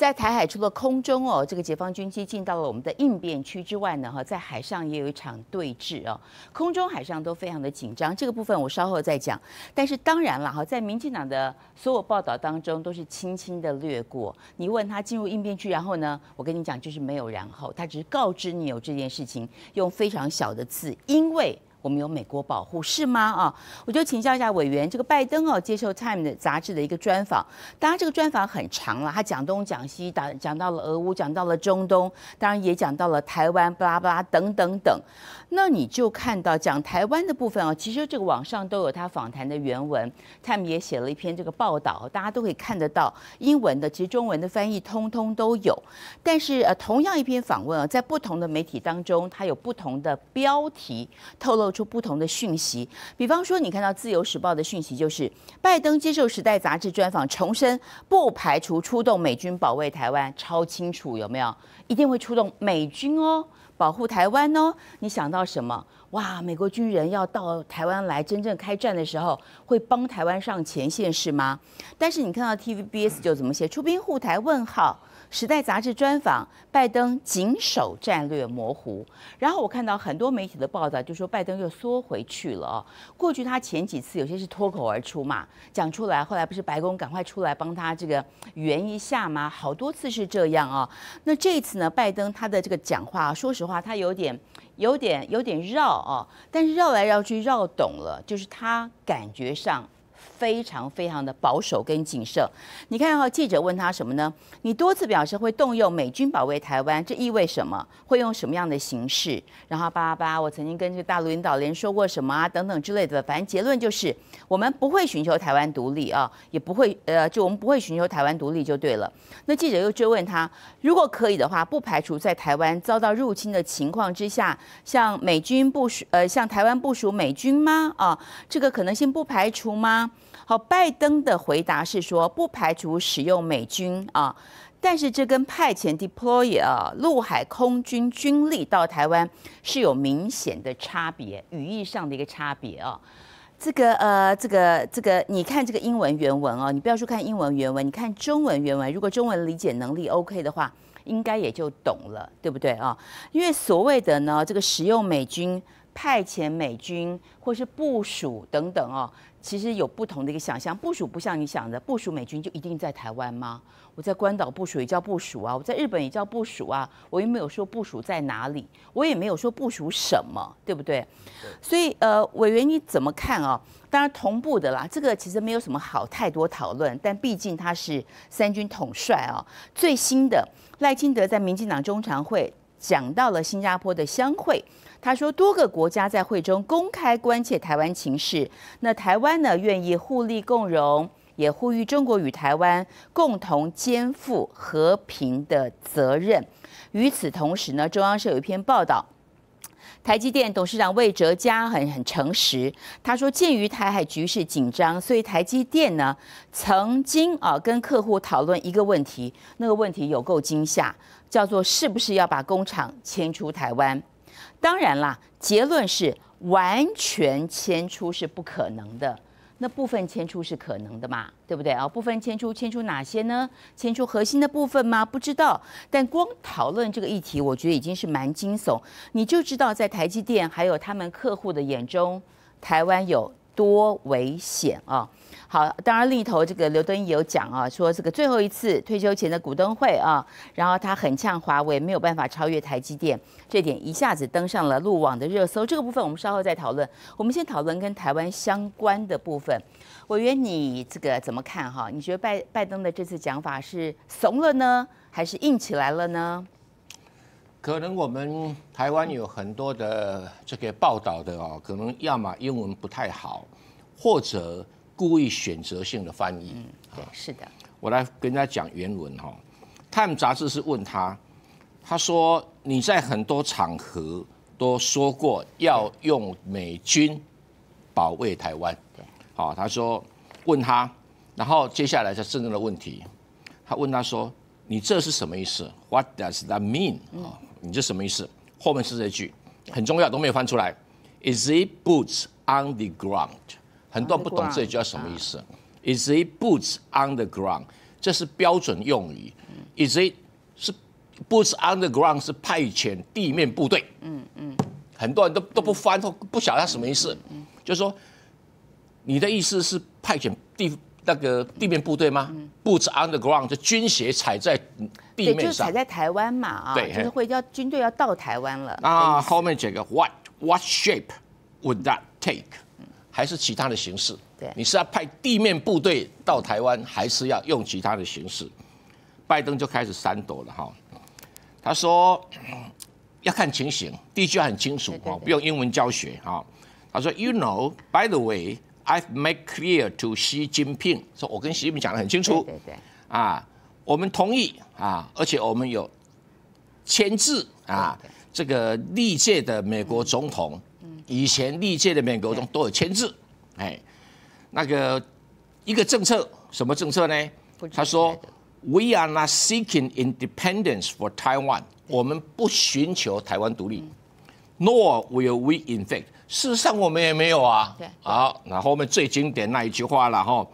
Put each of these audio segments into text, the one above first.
在台海除了空中哦，这个解放军机进到了我们的应变区之外呢，哈，在海上也有一场对峙哦，空中海上都非常的紧张。这个部分我稍后再讲，但是当然了哈，在民进党的所有报道当中都是轻轻的略过。你问他进入应变区，然后呢？我跟你讲，就是没有然后，他只是告知你有这件事情，用非常小的字，因为。我们有美国保护是吗？啊，我就请教一下委员，这个拜登哦接受《Time》的杂志的一个专访，当然这个专访很长了，他讲东讲西，打讲到了俄乌，讲到了中东，当然也讲到了台湾，巴拉巴拉等等等。那你就看到讲台湾的部分哦，其实这个网上都有他访谈的原文，《Time》也写了一篇这个报道，大家都可以看得到英文的，其实中文的翻译通通都有。但是呃，同样一篇访问啊，在不同的媒体当中，它有不同的标题，透露。出不同的讯息，比方说，你看到《自由时报》的讯息就是，拜登接受《时代》杂志专访，重申不排除出动美军保卫台湾，超清楚有没有？一定会出动美军哦，保护台湾哦。你想到什么？哇，美国军人要到台湾来，真正开战的时候会帮台湾上前线是吗？但是你看到 TVBS 就怎么写，出兵护台？问号。时代杂志专访拜登，谨守战略模糊。然后我看到很多媒体的报道，就说拜登又缩回去了啊。过去他前几次有些是脱口而出嘛，讲出来，后来不是白宫赶快出来帮他这个圆一下吗？好多次是这样啊。那这次呢，拜登他的这个讲话，说实话，他有点、有点、有点绕啊。但是绕来绕去绕懂了，就是他感觉上。非常非常的保守跟谨慎，你看哈，记者问他什么呢？你多次表示会动用美军保卫台湾，这意味什么？会用什么样的形式？然后巴拉巴拉，我曾经跟这个大陆领导人说过什么啊？等等之类的，反正结论就是我们不会寻求台湾独立啊，也不会呃，就我们不会寻求台湾独立就对了。那记者又追问他，如果可以的话，不排除在台湾遭到入侵的情况之下，向美军部署呃，向台湾部署美军吗？啊，这个可能性不排除吗？好，拜登的回答是说，不排除使用美军啊，但是这跟派遣 deploy 啊陆海空军军力到台湾是有明显的差别，语义上的一个差别啊。这个呃，这个这个，你看这个英文原文哦，你不要说看英文原文，你看中文原文，如果中文理解能力 OK 的话，应该也就懂了，对不对啊？因为所谓的呢，这个使用美军、派遣美军或是部署等等哦。其实有不同的一个想象，部署不像你想的，部署美军就一定在台湾吗？我在关岛部署也叫部署啊，我在日本也叫部署啊，我也没有说部署在哪里，我也没有说部署什么，对不对？所以呃，委员你怎么看啊？当然同步的啦，这个其实没有什么好太多讨论，但毕竟他是三军统帅啊。最新的赖清德在民进党中常会讲到了新加坡的相会。他说，多个国家在会中公开关切台湾情势。那台湾呢，愿意互利共荣，也呼吁中国与台湾共同肩负和平的责任。与此同时呢，中央社有一篇报道，台积电董事长魏哲嘉很很诚实，他说，鉴于台海局势紧张，所以台积电呢曾经啊跟客户讨论一个问题，那个问题有够惊吓，叫做是不是要把工厂迁出台湾？当然啦，结论是完全迁出是不可能的，那部分迁出是可能的嘛，对不对啊？部分迁出，迁出哪些呢？迁出核心的部分吗？不知道。但光讨论这个议题，我觉得已经是蛮惊悚。你就知道在台积电还有他们客户的眼中，台湾有多危险啊！好，当然另一头这个刘敦义有讲啊，说这个最后一次退休前的股东会啊，然后他很呛华为没有办法超越台积电，这点一下子登上了路网的热搜。这个部分我们稍后再讨论，我们先讨论跟台湾相关的部分。委员你这个怎么看哈？你觉得拜拜登的这次讲法是怂了呢，还是硬起来了呢？可能我们台湾有很多的这个报道的哦，可能要么英文不太好，或者。故意选择性的翻译，是的，我来跟大家讲原文哈。《Time》杂志是问他，他说你在很多场合都说过要用美军保卫台湾。对，好，他说问他，然后接下来是真正的问题，他问他说你这是什么意思？What does that mean？啊，你这什么意思？后面是这句很重要都没有翻出来，Is it boots on the ground？很多人不懂这句叫什么意思？Is it boots on the ground？这是标准用语。Is it 是 boots on the ground 是派遣地面部队。嗯嗯。很多人都都不翻，都不晓得什么意思。就就说你的意思是派遣地那个地面部队吗？Boots on the ground 就军鞋踩在地面上。就踩在台湾嘛啊！对，就是会要军队要到台湾了。那后面这个 What what shape would that take？还是其他的形式？对，你是要派地面部队到台湾，还是要用其他的形式？拜登就开始闪躲了哈。他说 要看情形，一句很清楚啊，不用英文教学哈。他说，You know, by the way, I've made clear to Xi Jinping，说我跟习近平讲得很清楚，对对。啊，我们同意啊，而且我们有签字啊，这个历届的美国总统。以前历届的美国总都有签字，哎，那个一个政策什么政策呢？他说，We are not seeking independence for Taiwan，我们不寻求台湾独立，Nor will we in f e c t 事实上我们也没有啊。好，然后我们最经典那一句话了哈，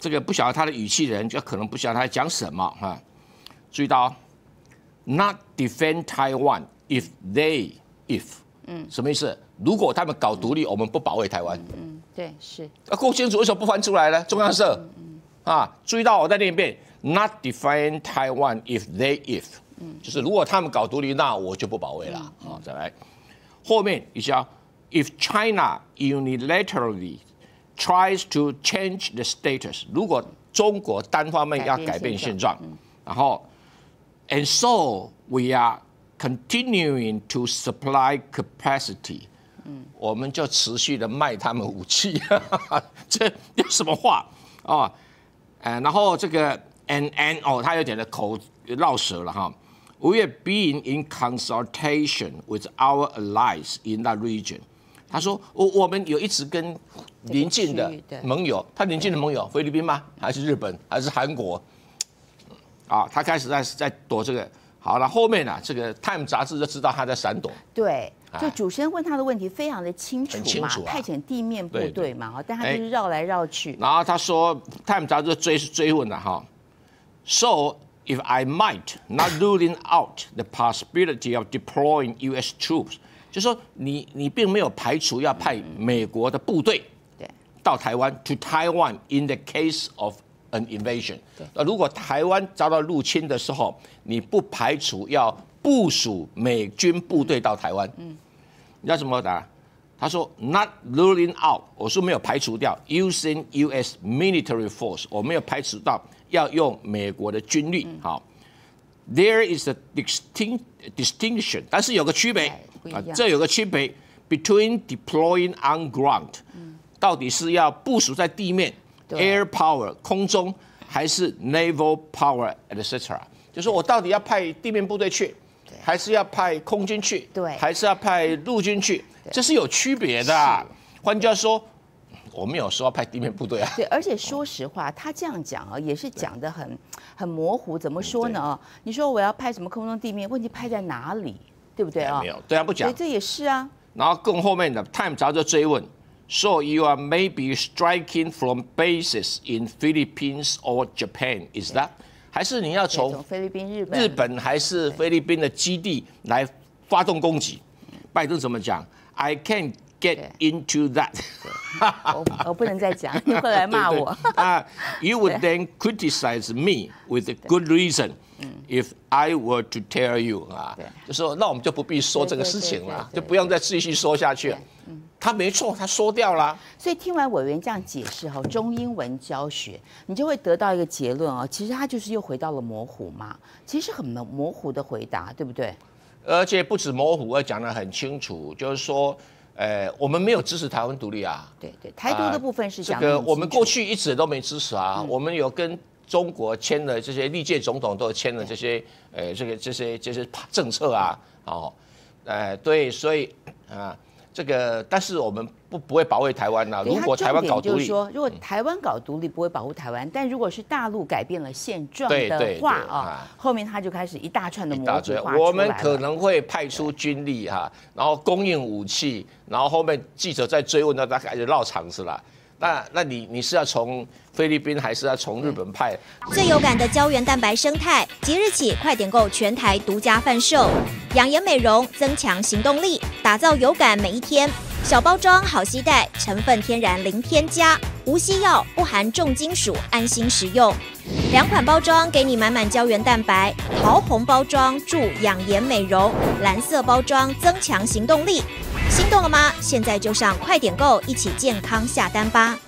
这个不晓得他的语气人就可能不晓得他在讲什么哈。注意到，Not defend Taiwan if they if。嗯，什么意思？如果他们搞独立，我们不保卫台湾。嗯，对，是。啊，顾清楚为什么不翻出来呢？中央社。嗯。啊，注意到我再念一遍：Not defend Taiwan if they if。嗯。就是如果他们搞独立，那我就不保卫了。啊，再来。后面一下：If China unilaterally tries to change the status，如果中国单方面要改变现状，然后，and so we are。Continuing to supply capacity，嗯，我们就持续的卖他们武器，这有什么话哦？呃，然后这个 N N 哦，他有点的口绕舌了哈。w e a r e b e i n g in consultation with our allies in that region。他说，我我们有一直跟邻近的盟友，他邻近的盟友，菲律宾吗？还是日本？还是韩国？啊，他开始在在躲这个。好了，后面呢？这个《Time》杂志就知道他在闪躲。对，就主持人问他的问题非常的清楚嘛，派遣地面部队嘛，哈，但他就是绕来绕去。然后他说，《Time》杂志追是追问了哈，so if I might not ruling out the possibility of deploying U.S. troops，就说你你并没有排除要派美国的部队对到台湾，to Taiwan in the case of。An invasion。那如果台湾遭到入侵的时候，你不排除要部署美军部队到台湾？嗯，你叫怎么答？他说 Not ruling out，我说没有排除掉 using U.S. military force，我没有排除到要用美国的军力。好，There is a distinction，但是有个区别啊，这有个区别 between deploying on ground，到底是要部署在地面。Air power 空中还是 naval power etc，就是我到底要派地面部队去，还是要派空军去，还是要派陆军去，这是有区别的。换句话说，我们有时候派地面部队啊。对，而且说实话，他这样讲啊，也是讲的很很模糊。怎么说呢？啊，你说我要派什么空中地面？问题派在哪里？对不对啊？没有，对啊，不讲。所这也是啊。然后更后面的 Time，早就追问。So you are maybe striking from bases in Philippines or Japan, is that？还是你要从菲律宾、日本、日本还是菲律宾的基地来发动攻击？拜登怎么讲？I can can't get into that 我我不能再讲，你会来骂我。啊，You would then criticize me with a good reason if I were to tell you 啊，就说那我们就不必说这个事情了，就不用再继续说下去。他没错，他说掉了。所以听完委员这样解释后，中英文教学你就会得到一个结论哦，其实他就是又回到了模糊嘛，其实很模糊的回答，对不对？而且不止模糊，而讲的很清楚，就是说，呃，我们没有支持台湾独立啊。对对，台独的部分是这个，我们过去一直都没支持啊。我们有跟中国签了这些历届总统都签了这些，呃，这个这些这些政策啊，哦，呃，对，所以啊。这个，但是我们不不会保卫台湾了。如果台湾搞独立，如果台湾搞独立不会保护台湾，但如果是大陆改变了现状的话啊，后面他就开始一大串的模我们可能会派出军力哈，然后供应武器，然后后面记者在追问，那大概就绕场子了。那那你你是要从菲律宾还是要从日本派？最有感的胶原蛋白生态，即日起快点购全台独家贩售，养颜美容，增强行动力。打造有感每一天，小包装好携带，成分天然零添加，无西药，不含重金属，安心食用。两款包装给你满满胶原蛋白，桃红包装助养颜美容，蓝色包装增强行动力。心动了吗？现在就上快点购，一起健康下单吧。